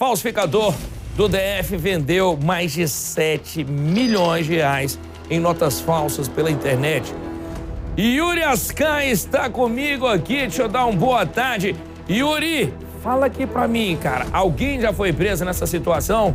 Falsificador do DF vendeu mais de 7 milhões de reais em notas falsas pela internet. Yuri Ascan está comigo aqui. Deixa eu dar uma boa tarde. Yuri, fala aqui pra mim, cara. Alguém já foi preso nessa situação?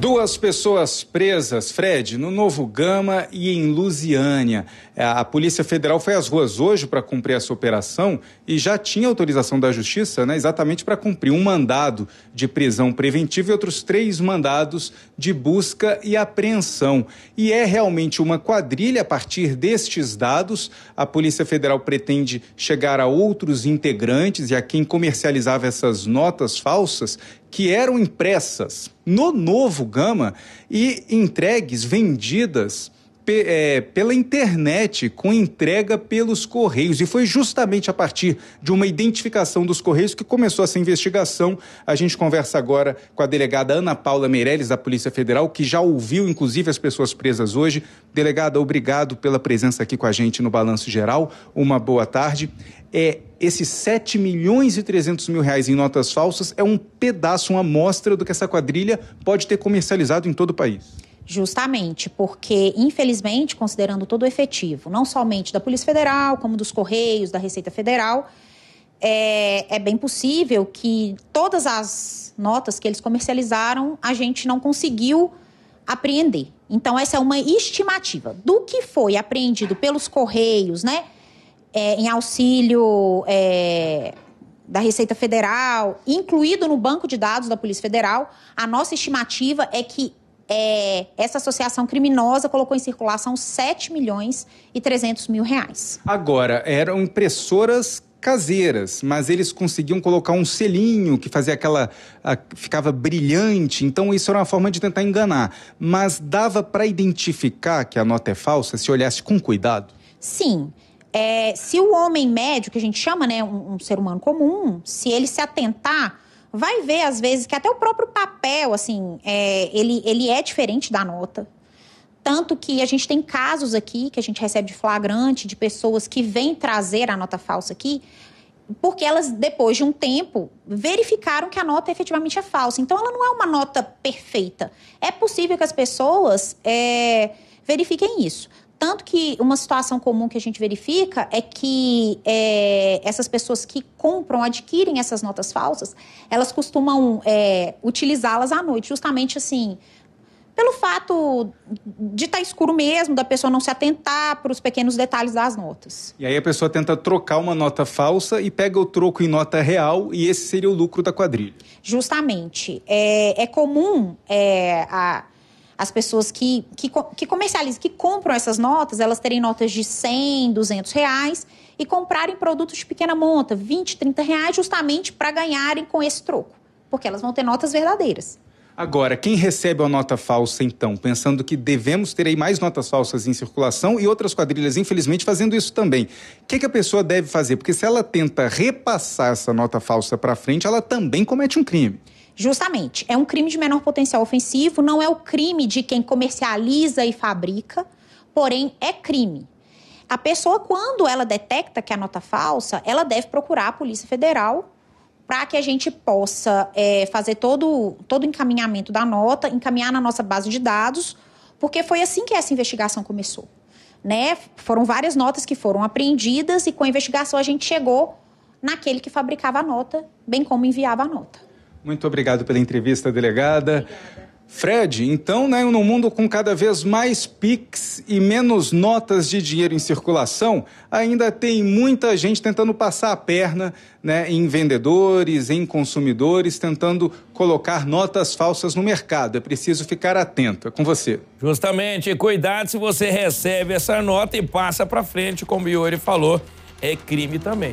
Duas pessoas presas, Fred, no Novo Gama e em Lusiânia. É, a Polícia Federal foi às ruas hoje para cumprir essa operação e já tinha autorização da Justiça, né, exatamente para cumprir um mandado de prisão preventiva e outros três mandados de busca e apreensão. E é realmente uma quadrilha. A partir destes dados, a Polícia Federal pretende chegar a outros integrantes e a quem comercializava essas notas falsas que eram impressas no novo Gama e entregues, vendidas pe, é, pela internet com entrega pelos Correios. E foi justamente a partir de uma identificação dos Correios que começou essa investigação. A gente conversa agora com a delegada Ana Paula Meirelles, da Polícia Federal, que já ouviu, inclusive, as pessoas presas hoje. Delegada, obrigado pela presença aqui com a gente no Balanço Geral. Uma boa tarde. É, esses 7 milhões e 300 mil reais em notas falsas é um pedaço, uma amostra do que essa quadrilha pode ter comercializado em todo o país. Justamente porque, infelizmente, considerando todo o efetivo, não somente da Polícia Federal, como dos Correios, da Receita Federal, é, é, bem possível que todas as notas que eles comercializaram a gente não conseguiu apreender. Então, essa é uma estimativa do que foi apreendido pelos Correios, né? É, em auxílio é, da Receita Federal, incluído no banco de dados da Polícia Federal, a nossa estimativa é que é, essa associação criminosa colocou em circulação 7 milhões e 300 mil reais. Agora, eram impressoras caseiras, mas eles conseguiam colocar um selinho que fazia aquela a, ficava brilhante, então isso era uma forma de tentar enganar, mas dava para identificar que a nota é falsa se olhasse com cuidado. Sim. É, se o homem médio, que a gente chama, né, um, um ser humano comum, se ele se atentar vai ver, às vezes, que até o próprio papel, assim, é, ele, ele é diferente da nota. Tanto que a gente tem casos aqui que a gente recebe de flagrante de pessoas que vêm trazer a nota falsa aqui, porque elas, depois de um tempo, verificaram que a nota efetivamente é falsa. Então, ela não é uma nota perfeita. É possível que as pessoas é, verifiquem isso. Tanto que uma situação comum que a gente verifica é que é, essas pessoas que compram, adquirem essas notas falsas, elas costumam é, utilizá-las à noite, justamente assim, pelo fato de estar tá escuro mesmo, da pessoa não se atentar para os pequenos detalhes das notas. E aí a pessoa tenta trocar uma nota falsa e pega o troco em nota real, e esse seria o lucro da quadrilha. Justamente. É, é comum é, a as pessoas que, que, que comercializam, que compram essas notas, elas terem notas de 100, 200 reais e comprarem produtos de pequena monta, 20, 30 reais, justamente para ganharem com esse troco. Porque elas vão ter notas verdadeiras. Agora, quem recebe a nota falsa, então, pensando que devemos ter aí mais notas falsas em circulação e outras quadrilhas, infelizmente, fazendo isso também. O que, que a pessoa deve fazer? Porque se ela tenta repassar essa nota falsa para frente, ela também comete um crime. Justamente, é um crime de menor potencial ofensivo, não é o crime de quem comercializa e fabrica, porém é crime. A pessoa, quando ela detecta que é a nota falsa, ela deve procurar a Polícia Federal para que a gente possa é, fazer todo todo encaminhamento da nota, encaminhar na nossa base de dados, porque foi assim que essa investigação começou. Né? Foram várias notas que foram apreendidas e com a investigação a gente chegou naquele que fabricava a nota, bem como enviava a nota. Muito obrigado pela entrevista, delegada. Obrigada. Fred, então, né, mundo com cada vez mais PIX e menos notas de dinheiro em circulação, ainda tem muita gente tentando passar a perna né, em vendedores, em consumidores, tentando colocar notas falsas no mercado. É preciso ficar atento. É com você. Justamente, cuidado se você recebe essa nota e passa para frente, como o Yuri falou, é crime também.